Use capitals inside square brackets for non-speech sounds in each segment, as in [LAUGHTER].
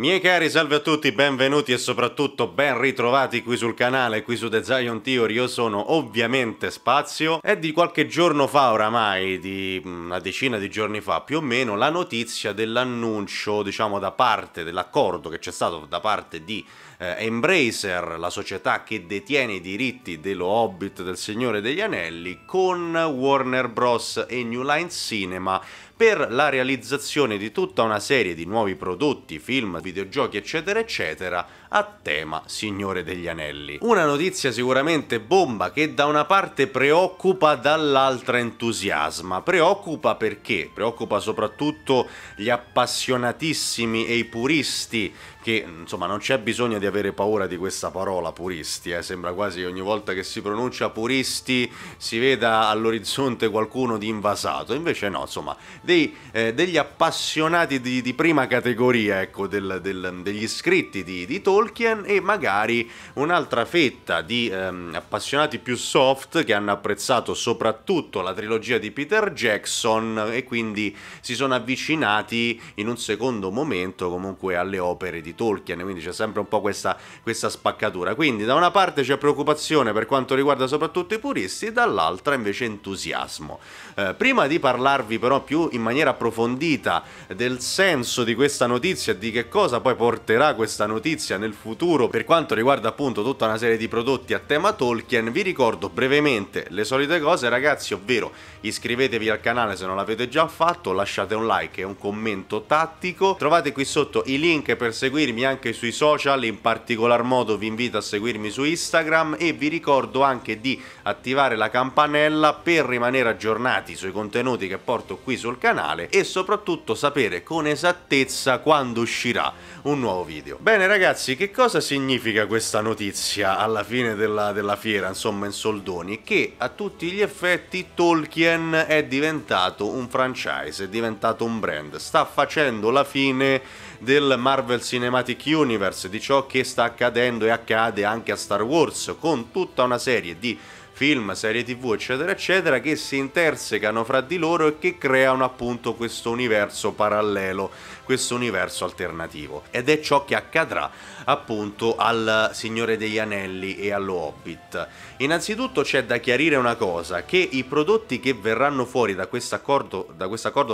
Miei cari, salve a tutti, benvenuti e soprattutto ben ritrovati qui sul canale, qui su The Zion Theory, io sono ovviamente Spazio È di qualche giorno fa oramai, di mm, una decina di giorni fa più o meno, la notizia dell'annuncio, diciamo, da parte dell'accordo che c'è stato da parte di eh, Embracer, la società che detiene i diritti dello Hobbit del Signore degli Anelli, con Warner Bros. e New Line Cinema per la realizzazione di tutta una serie di nuovi prodotti, film, videogiochi eccetera eccetera a tema Signore degli Anelli. Una notizia sicuramente bomba che da una parte preoccupa, dall'altra entusiasma. Preoccupa perché? Preoccupa soprattutto gli appassionatissimi e i puristi che insomma non c'è bisogno di avere paura di questa parola puristi, eh? sembra quasi ogni volta che si pronuncia puristi si veda all'orizzonte qualcuno di invasato, invece no, insomma dei, eh, degli appassionati di, di, prima categoria ecco, del, del, degli iscritti di, di, Tolkien e magari un'altra fetta di ehm, appassionati più soft che hanno apprezzato soprattutto la trilogia di Peter Jackson e quindi si sono avvicinati in un secondo momento comunque alle opere di di Tolkien, quindi c'è sempre un po' questa, questa spaccatura. Quindi da una parte c'è preoccupazione per quanto riguarda soprattutto i puristi, dall'altra invece entusiasmo. Eh, prima di parlarvi però più in maniera approfondita del senso di questa notizia, e di che cosa poi porterà questa notizia nel futuro per quanto riguarda appunto tutta una serie di prodotti a tema Tolkien, vi ricordo brevemente le solite cose ragazzi, ovvero iscrivetevi al canale se non l'avete già fatto, lasciate un like e un commento tattico, trovate qui sotto i link per seguire seguirmi anche sui social, in particolar modo vi invito a seguirmi su Instagram e vi ricordo anche di attivare la campanella per rimanere aggiornati sui contenuti che porto qui sul canale e soprattutto sapere con esattezza quando uscirà un nuovo video. Bene ragazzi, che cosa significa questa notizia alla fine della, della fiera, insomma in soldoni? Che a tutti gli effetti Tolkien è diventato un franchise, è diventato un brand, sta facendo la fine del Marvel Cinematic Universe, di ciò che sta accadendo e accade anche a Star Wars, con tutta una serie di film, serie tv eccetera eccetera che si intersecano fra di loro e che creano appunto questo universo parallelo, questo universo alternativo ed è ciò che accadrà appunto al Signore degli Anelli e allo Hobbit. Innanzitutto c'è da chiarire una cosa, che i prodotti che verranno fuori da questo accordo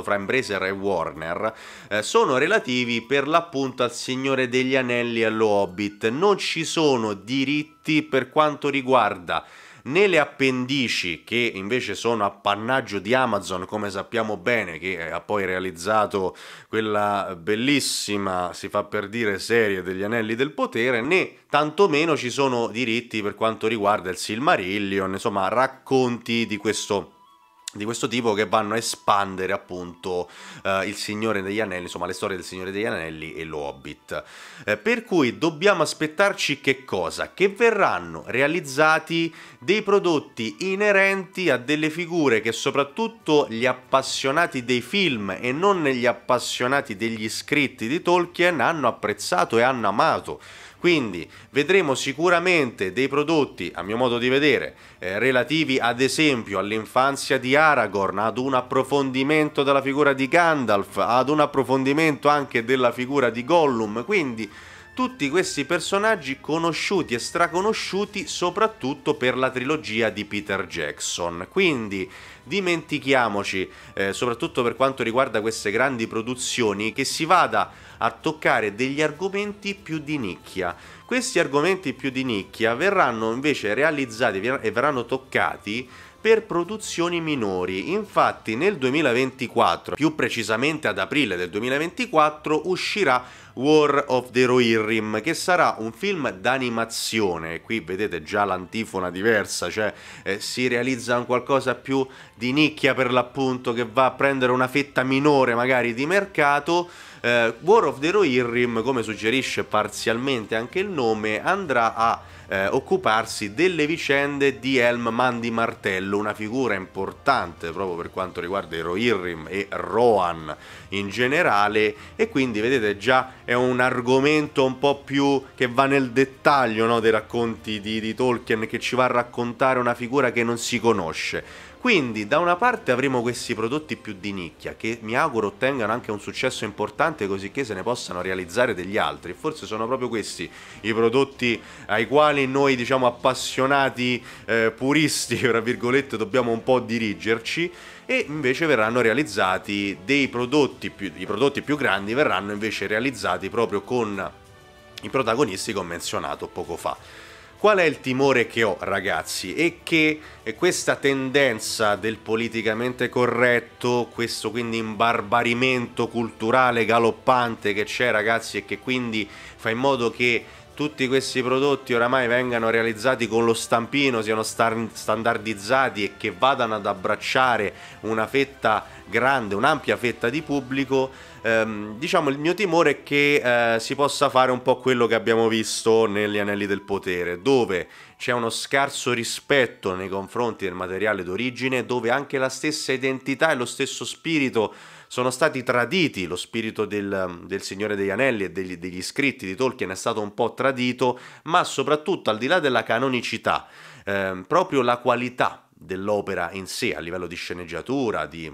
fra Embracer e Warner eh, sono relativi per l'appunto al Signore degli Anelli e allo Hobbit, non ci sono diritti per quanto riguarda né le appendici che invece sono appannaggio di Amazon, come sappiamo bene, che ha poi realizzato quella bellissima, si fa per dire, serie degli anelli del potere, né tantomeno ci sono diritti per quanto riguarda il Silmarillion, insomma racconti di questo di questo tipo che vanno a espandere appunto eh, il Signore degli Anelli, insomma le storie del Signore degli Anelli e lo Hobbit. Eh, per cui dobbiamo aspettarci che cosa? Che verranno realizzati dei prodotti inerenti a delle figure che soprattutto gli appassionati dei film e non gli appassionati degli scritti di Tolkien hanno apprezzato e hanno amato quindi vedremo sicuramente dei prodotti, a mio modo di vedere, eh, relativi ad esempio all'infanzia di Aragorn, ad un approfondimento della figura di Gandalf, ad un approfondimento anche della figura di Gollum. Quindi tutti questi personaggi conosciuti e straconosciuti soprattutto per la trilogia di Peter Jackson. Quindi dimentichiamoci, eh, soprattutto per quanto riguarda queste grandi produzioni, che si vada a toccare degli argomenti più di nicchia. Questi argomenti più di nicchia verranno invece realizzati e verranno toccati per produzioni minori. Infatti nel 2024, più precisamente ad aprile del 2024, uscirà War of the Rohirrim, che sarà un film d'animazione. Qui vedete già l'antifona diversa, cioè eh, si realizza un qualcosa più di nicchia per l'appunto che va a prendere una fetta minore magari di mercato, eh, War of the Rohirrim, come suggerisce parzialmente anche il nome, andrà a eh, occuparsi delle vicende di Helm Mandi Martello, una figura importante proprio per quanto riguarda i Rohirrim e Rohan in generale e quindi vedete già è un argomento un po' più che va nel dettaglio no, dei racconti di, di Tolkien che ci va a raccontare una figura che non si conosce. Quindi da una parte avremo questi prodotti più di nicchia che mi auguro ottengano anche un successo importante così che se ne possano realizzare degli altri. Forse sono proprio questi i prodotti ai quali noi diciamo appassionati eh, puristi, [LAUGHS] tra virgolette, dobbiamo un po' dirigerci e invece verranno realizzati dei prodotti più, i prodotti più grandi verranno invece realizzati proprio con i protagonisti che ho menzionato poco fa. Qual è il timore che ho, ragazzi? È che questa tendenza del politicamente corretto, questo quindi imbarbarimento culturale galoppante che c'è, ragazzi, e che quindi fa in modo che tutti questi prodotti oramai vengano realizzati con lo stampino, siano standardizzati e che vadano ad abbracciare una fetta grande, un'ampia fetta di pubblico, ehm, diciamo il mio timore è che eh, si possa fare un po' quello che abbiamo visto negli Anelli del Potere, dove c'è uno scarso rispetto nei confronti del materiale d'origine, dove anche la stessa identità e lo stesso spirito sono stati traditi, lo spirito del, del Signore degli Anelli e degli, degli scritti di Tolkien è stato un po' tradito, ma soprattutto al di là della canonicità, ehm, proprio la qualità dell'opera in sé, a livello di sceneggiatura, di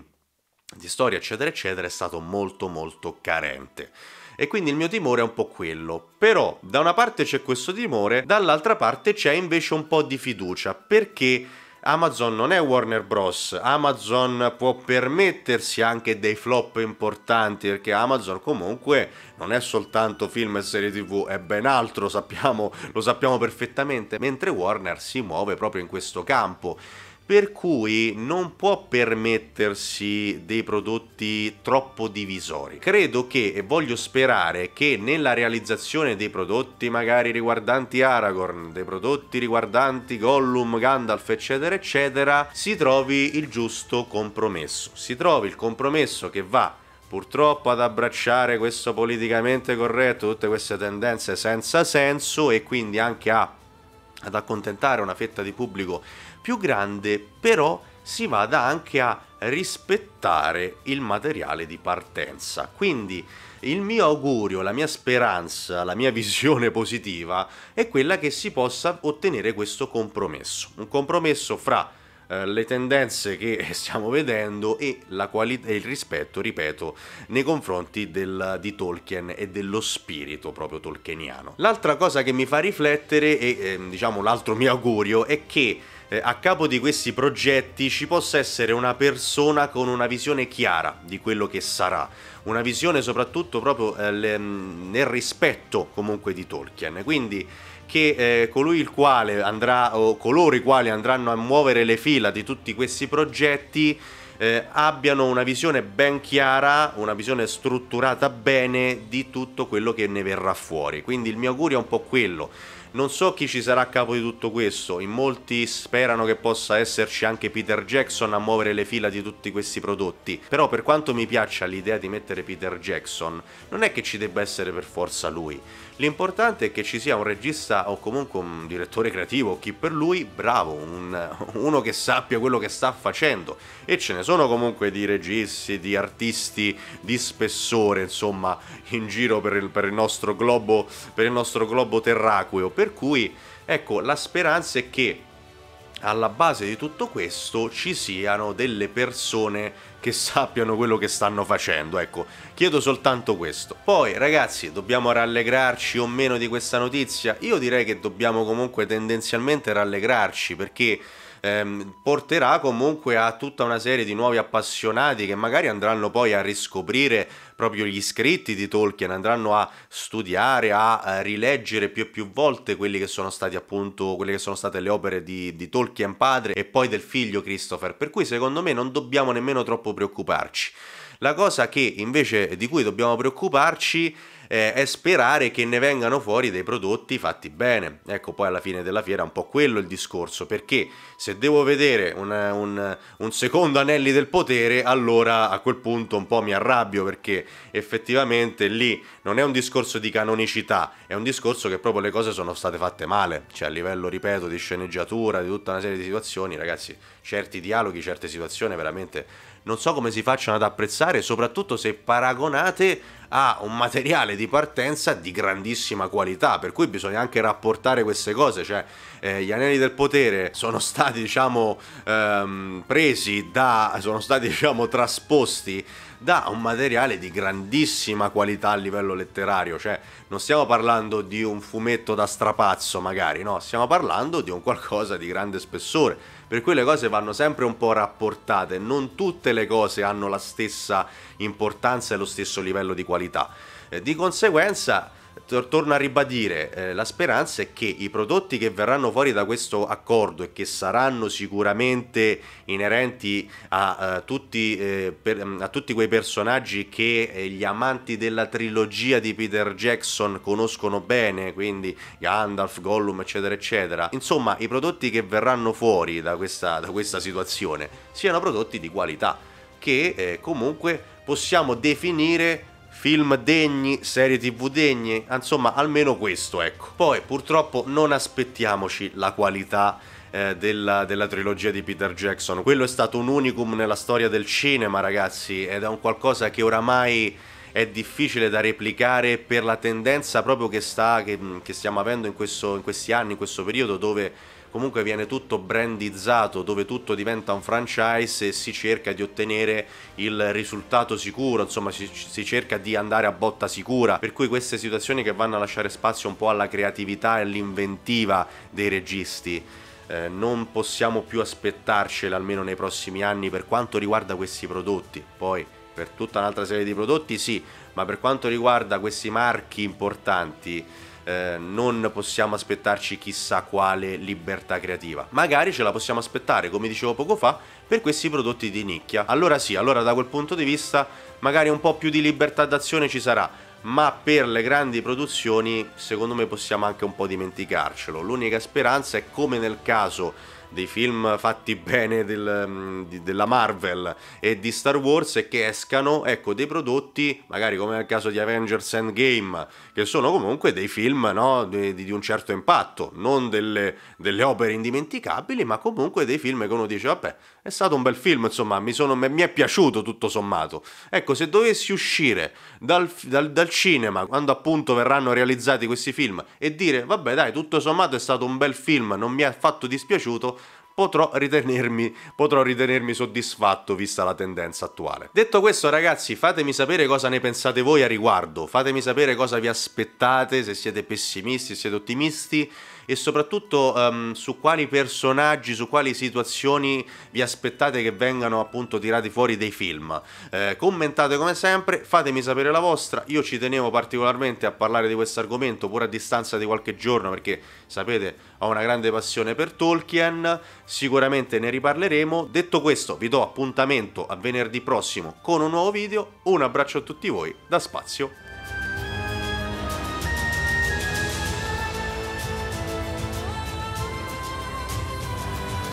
di storia, eccetera, eccetera, è stato molto, molto carente. E quindi il mio timore è un po' quello. Però da una parte c'è questo timore, dall'altra parte c'è invece un po' di fiducia, perché Amazon non è Warner Bros. Amazon può permettersi anche dei flop importanti perché Amazon comunque non è soltanto film e serie tv, è ben altro, sappiamo, lo sappiamo perfettamente, mentre Warner si muove proprio in questo campo per cui non può permettersi dei prodotti troppo divisori. Credo che e voglio sperare che nella realizzazione dei prodotti magari riguardanti Aragorn, dei prodotti riguardanti Gollum, Gandalf eccetera eccetera, si trovi il giusto compromesso. Si trovi il compromesso che va purtroppo ad abbracciare questo politicamente corretto, tutte queste tendenze senza senso e quindi anche a ad accontentare una fetta di pubblico più grande, però si vada anche a rispettare il materiale di partenza. Quindi il mio augurio, la mia speranza, la mia [LAUGHS] visione positiva è quella che si possa ottenere questo compromesso, un compromesso fra eh, le tendenze che [LAUGHS] stiamo vedendo e, quali- e, il rispetto, ripeto, nei confronti del, di Tolkien e dello spirito proprio tolkieniano. L'altra cosa che mi fa riflettere e eh, diciamo l'altro mio augurio è che eh, a capo di questi progetti ci possa essere una persona con una visione chiara di quello che sarà, una visione soprattutto proprio eh, mm, nel rispetto comunque di Tolkien. Quindi che eh, colui il quale andrà o coloro i quali andranno a muovere le fila di tutti questi progetti eh, abbiano una visione ben chiara, una visione strutturata bene di tutto quello che ne verrà fuori. Quindi il mio augurio è un po' quello non so chi ci sarà a capo di tutto questo, in molti sperano che possa esserci anche Peter Jackson a muovere le fila di tutti questi prodotti, però per quanto mi piaccia l'idea di mettere Peter Jackson, non è che ci debba essere per forza lui. L'importante è che ci sia un regista o comunque un direttore creativo, chi per lui, bravo, un, uno che sappia quello che sta facendo. E ce ne sono comunque di registi, di artisti di spessore, insomma, in giro per il, per il, nostro, globo, per il nostro globo terraqueo. Per per cui, ecco, la speranza è che alla base di tutto questo ci siano delle persone che sappiano quello che stanno facendo, ecco, chiedo soltanto questo. Poi ragazzi, dobbiamo rallegrarci o meno di questa notizia? Io direi che dobbiamo comunque tendenzialmente rallegrarci perché ehm, porterà comunque a tutta una serie di nuovi appassionati che magari andranno poi a riscoprire proprio gli scritti di Tolkien, andranno a studiare, a, rileggere più e più volte quelli che sono stati appunto quelle che sono state le opere di, di Tolkien padre e poi del figlio Christopher, per cui secondo me non dobbiamo nemmeno troppo preoccuparci. La cosa che invece di cui dobbiamo preoccuparci eh, è sperare che ne vengano fuori dei prodotti fatti bene. Ecco, poi alla fine della fiera è un po' quello il discorso, perché se devo vedere un, un, un secondo Anelli del Potere, allora a quel punto un po' mi arrabbio, perché effettivamente lì non è un discorso di canonicità, è un discorso che proprio le cose sono state fatte male, cioè a livello, ripeto, di sceneggiatura, di tutta una serie di situazioni, ragazzi, certi dialoghi, certe situazioni veramente non so come si facciano ad apprezzare, soprattutto se paragonate a un materiale di partenza di grandissima qualità, per cui bisogna anche rapportare queste cose, cioè eh, gli anelli del potere sono stati diciamo ehm, presi da, sono stati diciamo trasposti da un materiale di grandissima qualità a livello letterario, cioè non stiamo parlando di un fumetto da strapazzo magari, no, stiamo parlando di un qualcosa di grande spessore per cui le cose vanno sempre un po' rapportate, non tutte le cose hanno la stessa importanza e lo stesso livello di qualità. Eh, di conseguenza tor- torno a ribadire, eh, la speranza è che i prodotti che verranno fuori da questo accordo e che saranno sicuramente inerenti a, a, eh, tutti, eh, per, mm, a tutti, quei personaggi che eh, gli amanti della trilogia di Peter Jackson conoscono bene, quindi Gandalf, Gollum, eccetera, eccetera, insomma i prodotti che verranno fuori da questa, da questa situazione siano prodotti di qualità che eh, comunque possiamo definire film degni, serie tv degne, insomma almeno questo ecco. Poi purtroppo non aspettiamoci la qualità eh, della, della, trilogia di Peter Jackson, quello è stato un unicum nella storia del cinema ragazzi ed è un qualcosa che oramai è difficile da replicare per la tendenza proprio che, sta, che, mm, che stiamo avendo in, questo, in questi anni, in questo periodo dove comunque viene tutto brandizzato, dove tutto diventa un franchise e si cerca di ottenere il risultato sicuro, insomma si, si, cerca di andare a botta sicura, per cui queste situazioni che vanno a lasciare spazio un po' alla creatività e all'inventiva dei registi. Eh, non possiamo più aspettarcela almeno nei prossimi anni per quanto riguarda questi prodotti. Poi per tutta un'altra serie di prodotti sì, ma per quanto riguarda questi marchi importanti eh, non possiamo aspettarci chissà quale libertà creativa. Magari ce la possiamo aspettare, come dicevo poco fa, per questi prodotti di nicchia. Allora sì, allora da quel punto di vista magari un po' più di libertà d'azione ci sarà. Ma per le grandi produzioni, secondo me possiamo anche un po' dimenticarcelo. L'unica speranza è come nel caso dei film fatti bene del, di, della Marvel e di Star Wars e che escano ecco, dei prodotti, magari come nel caso di Avengers Endgame, che sono comunque dei film no, di, di, un certo impatto, non delle, delle, opere indimenticabili, ma comunque dei film che uno dice, vabbè, è stato un bel film, insomma, mi, sono, mi è piaciuto tutto sommato. Ecco, se dovessi uscire dal, dal, dal cinema, quando appunto verranno realizzati questi film, e dire, vabbè dai, tutto sommato è stato un bel film, non mi è affatto dispiaciuto, potrò ritenermi, potrò ritenermi soddisfatto vista la tendenza attuale. Detto questo ragazzi fatemi sapere cosa ne pensate voi a riguardo, fatemi sapere cosa vi aspettate, se siete pessimisti, se siete ottimisti, e soprattutto um, su quali personaggi, su quali situazioni vi aspettate che vengano appunto tirati fuori dei film. Eh, commentate come sempre, fatemi sapere la vostra, io ci tenevo particolarmente a parlare di questo argomento pur a distanza di qualche giorno perché sapete ho una grande passione per Tolkien, sicuramente ne riparleremo. Detto questo vi do appuntamento a venerdì prossimo con un nuovo video, un abbraccio a tutti voi da Spazio